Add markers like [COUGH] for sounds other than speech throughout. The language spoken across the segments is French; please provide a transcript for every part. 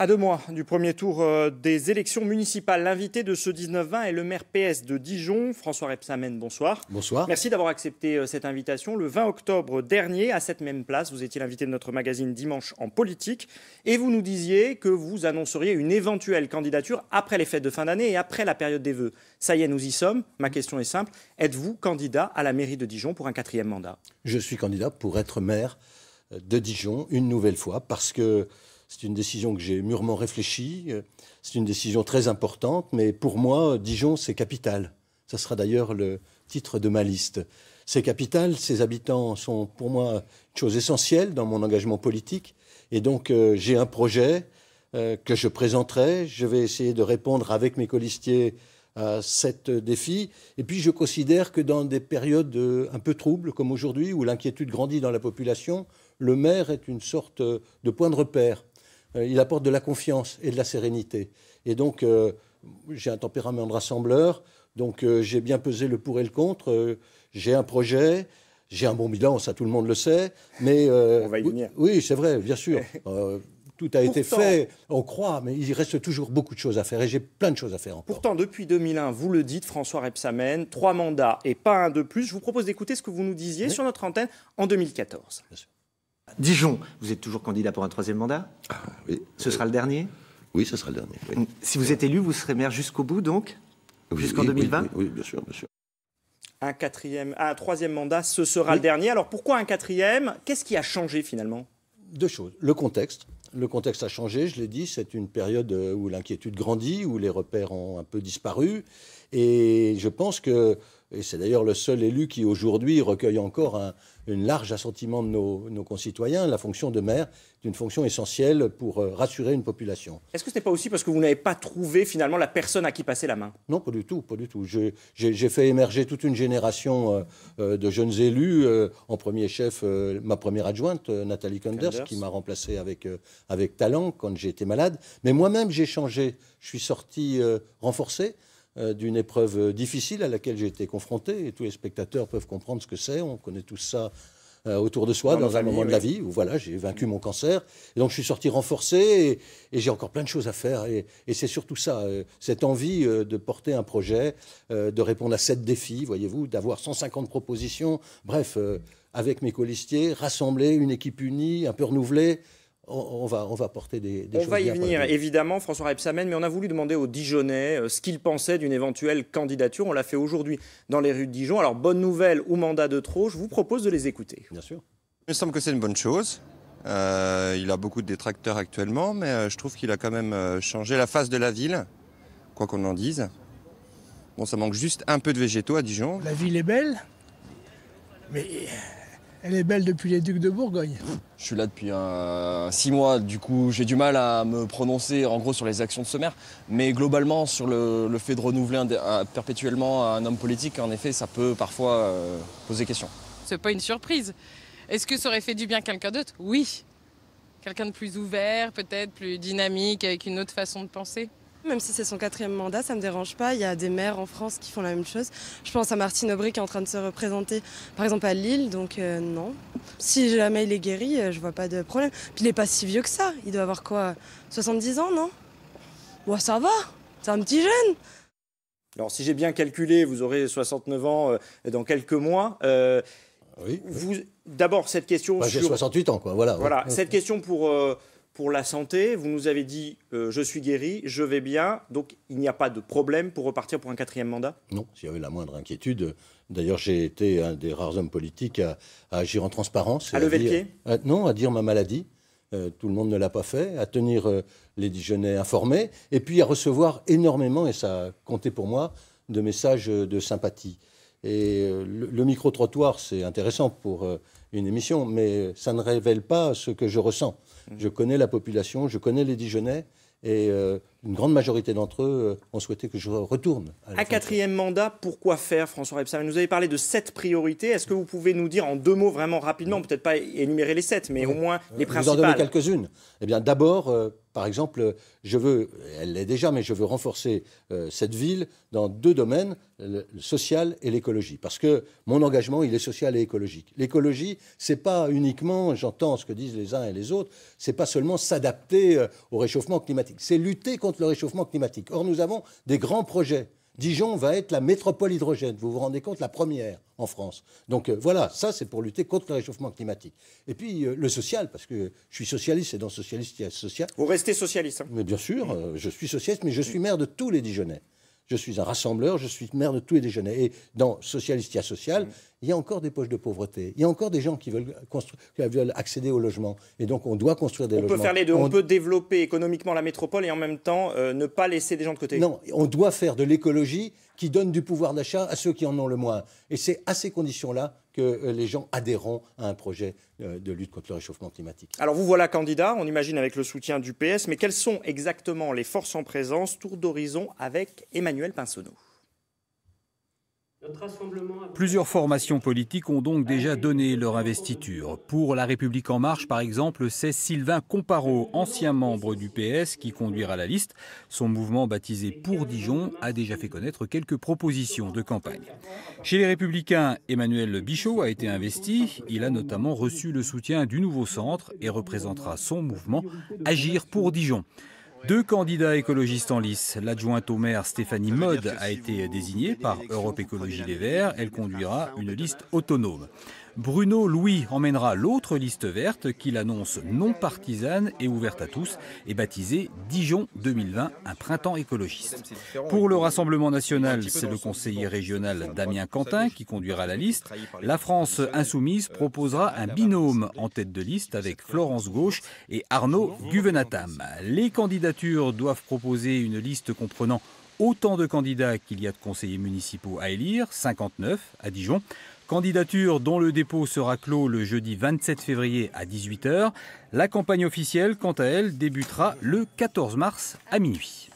À deux mois du premier tour euh, des élections municipales, l'invité de ce 19-20 est le maire PS de Dijon, François Repsamen. Bonsoir. Bonsoir. Merci d'avoir accepté euh, cette invitation. Le 20 octobre dernier, à cette même place, vous étiez l'invité de notre magazine Dimanche en politique et vous nous disiez que vous annonceriez une éventuelle candidature après les fêtes de fin d'année et après la période des vœux. Ça y est, nous y sommes. Ma question est simple. Êtes-vous candidat à la mairie de Dijon pour un quatrième mandat Je suis candidat pour être maire euh, de Dijon une nouvelle fois parce que c'est une décision que j'ai mûrement réfléchie. Euh, c'est une décision très importante, mais pour moi, Dijon, c'est capital. Ça sera d'ailleurs le titre de ma liste. C'est capital, ses habitants sont pour moi une chose essentielle dans mon engagement politique. Et donc, euh, j'ai un projet euh, que je présenterai. Je vais essayer de répondre avec mes colistiers à cet défi. Et puis je considère que dans des périodes un peu troubles comme aujourd'hui, où l'inquiétude grandit dans la population, le maire est une sorte de point de repère. Euh, il apporte de la confiance et de la sérénité. Et donc, euh, j'ai un tempérament de rassembleur, donc euh, j'ai bien pesé le pour et le contre, j'ai un projet, j'ai un bon bilan, ça tout le monde le sait, mais... on va y venir. Oui, c'est vrai, bien sûr. [LAUGHS] tout a été fait, on croit, mais il reste toujours beaucoup de choses à faire et j'ai plein de choses à faire encore. Pourtant, depuis 2001, vous le dites, François Repsamen, trois mandats et pas un de plus. Je vous propose d'écouter ce que vous nous disiez sur notre antenne en 2014. Dijon, vous êtes toujours candidat pour un troisième mandat ah, oui. Ce sera le dernier Oui, ce sera le dernier. Si vous êtes élu, vous serez maire jusqu'au bout, donc Jusqu'en 2020 oui, bien sûr, bien sûr. Un, quatrième, un troisième mandat, ce sera le dernier. Alors pourquoi un quatrième Qu'est-ce qui a changé finalement Deux choses. Le contexte. Le contexte a changé, je l'ai dit, c'est une période euh, où l'inquiétude grandit, où les repères ont un peu disparu. Et je pense que et c'est d'ailleurs le seul élu qui aujourd'hui recueille encore un, large assentiment de nos, concitoyens. La fonction de maire est une fonction essentielle pour euh, rassurer une population. Est-ce que ce n'est pas aussi parce que vous n'avez pas trouvé finalement la personne à qui passer la main Non, pas du tout, pas du tout. J'ai fait émerger toute une génération euh, euh, de jeunes élus, en premier chef ma première adjointe, Nathalie Kunders, qui m'a remplacé avec, avec talent quand j'ai malade. Mais moi-même, j'ai changé. Je suis sorti renforcé. Euh, d'une épreuve euh, difficile à laquelle j'ai été confronté. Et tous les spectateurs peuvent comprendre ce que c'est. On connaît tout ça euh, autour de soi dans, un moment de la vie où voilà, j'ai vaincu mm. mon cancer. Et donc je suis sorti renforcé et, j'ai encore plein de choses à faire. Et, c'est surtout ça, cette envie de porter un projet, de répondre à sept défis, voyez-vous, d'avoir 150 propositions. Bref, avec mes colistiers, rassembler une équipe unie, un peu renouvelée on, va, on va porter des, des on va y venir, évidemment, François Repsamen, mais on a voulu demander aux Dijonnais euh, ce qu'ils pensaient d'une éventuelle candidature. On l'a fait aujourd'hui dans les rues de Dijon. Alors, bonne nouvelle ou mandat de trop, je vous propose de les écouter. Bien sûr. Il me semble que c'est une bonne chose. Euh, il a beaucoup de détracteurs actuellement, mais euh, je trouve qu'il a quand même changé la face de la ville, quoi qu'on en dise. Bon, ça manque juste un peu de végétaux à Dijon. La ville est belle, mais elle est belle depuis les Ducs de Bourgogne. Je suis là depuis euh, six mois, du coup j'ai du mal à me prononcer en gros sur les actions de ce maire, mais globalement sur le, fait de renouveler euh, perpétuellement un homme politique, en effet ça peut parfois euh, poser question. C'est pas une surprise. Est-ce que ça aurait fait du bien quelqu'un d'autre Oui. Quelqu'un de plus ouvert, peut-être plus dynamique, avec une autre façon de penser même si c'est son quatrième mandat, ça ne me dérange pas. Il y a des maires en France qui font la même chose. Je pense à Martine Aubry qui est en train de se représenter, par exemple, à Lille, donc euh, non. Si jamais il est guéri, euh, je vois pas de problème. Puis il n'est pas si vieux que ça. Il doit avoir quoi 70 ans, non Ouais, ça va C'est un petit jeune alors, si j'ai bien calculé, vous aurez 69 ans euh, dans quelques mois. oui. D'abord, cette question. Bah, j'ai 68 ans, quoi. Voilà. Voilà. Cette question pour pour la santé. Vous nous avez dit euh, je suis guéri, je vais bien, donc il n'y a pas de problème pour repartir pour un quatrième mandat Non, s'il y avait la moindre inquiétude. D'ailleurs, j'ai été un des rares hommes politiques à, agir en transparence. À, lever le pied euh, Non, à dire ma maladie. Euh, tout le monde ne l'a pas fait, à tenir les déjeuners informés, et puis à recevoir énormément, et ça comptait pour moi, de messages de sympathie. Et le micro-trottoir, c'est intéressant pour une émission, mais ça ne révèle pas ce que je ressens. Mm. Je connais la population, je connais les Dijonais. et euh, une grande majorité d'entre eux euh, ont souhaité que je retourne. À, à quatrième mandat, pourquoi faire, François Rebsamen Vous avez parlé de sept priorités. Est-ce que vous pouvez nous dire en deux mots, vraiment rapidement, peut-être pas énumérer les sept, mais au moins euh, les principales Vous en quelques-unes. Eh bien, d'abord, euh, par exemple, je veux, elle l'est déjà, mais je veux renforcer cette ville dans deux domaines, le, social et l'écologie. Parce que mon engagement, il est social et écologique. L'écologie, c'est pas uniquement, j'entends ce que disent les uns et les autres, c'est pas seulement s'adapter au réchauffement climatique, c'est lutter contre contre le réchauffement climatique. Or, nous avons des grands projets. Dijon va être la métropole hydrogène, vous vous rendez compte, la première en France. Donc euh, voilà, ça c'est pour lutter contre le réchauffement climatique. Et puis euh, le social, parce que je suis socialiste et dans socialiste il y a social. Vous restez socialiste. Hein. Mais bien sûr, euh, je suis socialiste, mais je suis maire de tous les Dijonnais je suis un rassembleur, je suis maire de tous les déjeuners. Et dans Socialistia Social, mm. il y a encore des poches de pauvreté. Il y a encore des gens qui veulent, accéder au logement. Et donc, on doit construire des logements. On peut développer économiquement la métropole et en même temps euh, ne pas laisser des gens de côté. Non, on doit faire de l'écologie qui donne du pouvoir d'achat à ceux qui en ont le moins. Et c'est à ces conditions-là que euh, les gens adhéreront à un projet euh, de lutte contre le réchauffement climatique. Alors vous voilà candidat, on imagine avec le soutien du PS, mais quelles sont exactement les forces en présence Tour d'horizon avec Emmanuel Pinsonneau. Plusieurs formations politiques ont donc déjà donné leur investiture. Pour La République en marche, par exemple, c'est Sylvain Comparo, ancien membre du PS, qui conduira la liste. Son mouvement baptisé Pour Dijon a déjà fait connaître quelques propositions de campagne. Chez les Républicains, Emmanuel Bichot a été investi. Il a notamment reçu le soutien du nouveau centre et représentera son mouvement Agir pour Dijon. Deux candidats écologistes en lice. L'adjointe au maire Stéphanie Mode a été désignée par Europe Écologie Les Verts. Elle conduira une liste autonome. Bruno Louis emmènera l'autre liste verte qu'il annonce non partisane et ouverte à tous et baptisée Dijon 2020, un printemps écologiste. Pour le Rassemblement national, c'est le conseiller régional Damien Quentin qui conduira la liste. La France insoumise euh, proposera un binôme en tête de liste avec Florence Gauche et Arnaud Guvenatam. Les candidatures doivent proposer une liste comprenant autant de candidats qu'il y a de conseillers municipaux à élire, 59 à Dijon. Candidature dont le dépôt sera clos le jeudi 27 février à 18h. La campagne officielle, quant à elle, débutera le 14 mars à minuit.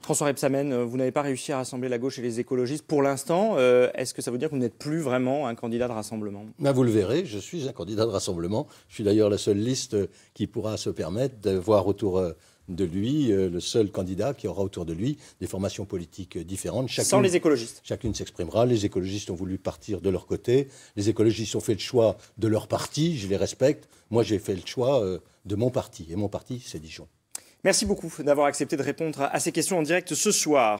François Repsamen, euh, vous n'avez pas réussi à rassembler la gauche et les écologistes pour l'instant. Euh, est-ce que ça veut dire que vous n'êtes plus vraiment un candidat de rassemblement ben, Vous le verrez, je suis un candidat de rassemblement. Je suis d'ailleurs la seule liste qui pourra se permettre de voir autour euh, de lui, euh, le seul candidat qui aura autour de lui des formations politiques différentes. Chacune, Sans les écologistes. Chacune s'exprimera. Les écologistes ont voulu partir de leur côté. Les écologistes ont fait le choix de leur parti. Je les respecte. Moi, j'ai fait le choix euh, de mon parti. Et mon parti, c'est Dijon. Merci beaucoup d'avoir accepté de répondre à ces questions en direct ce soir.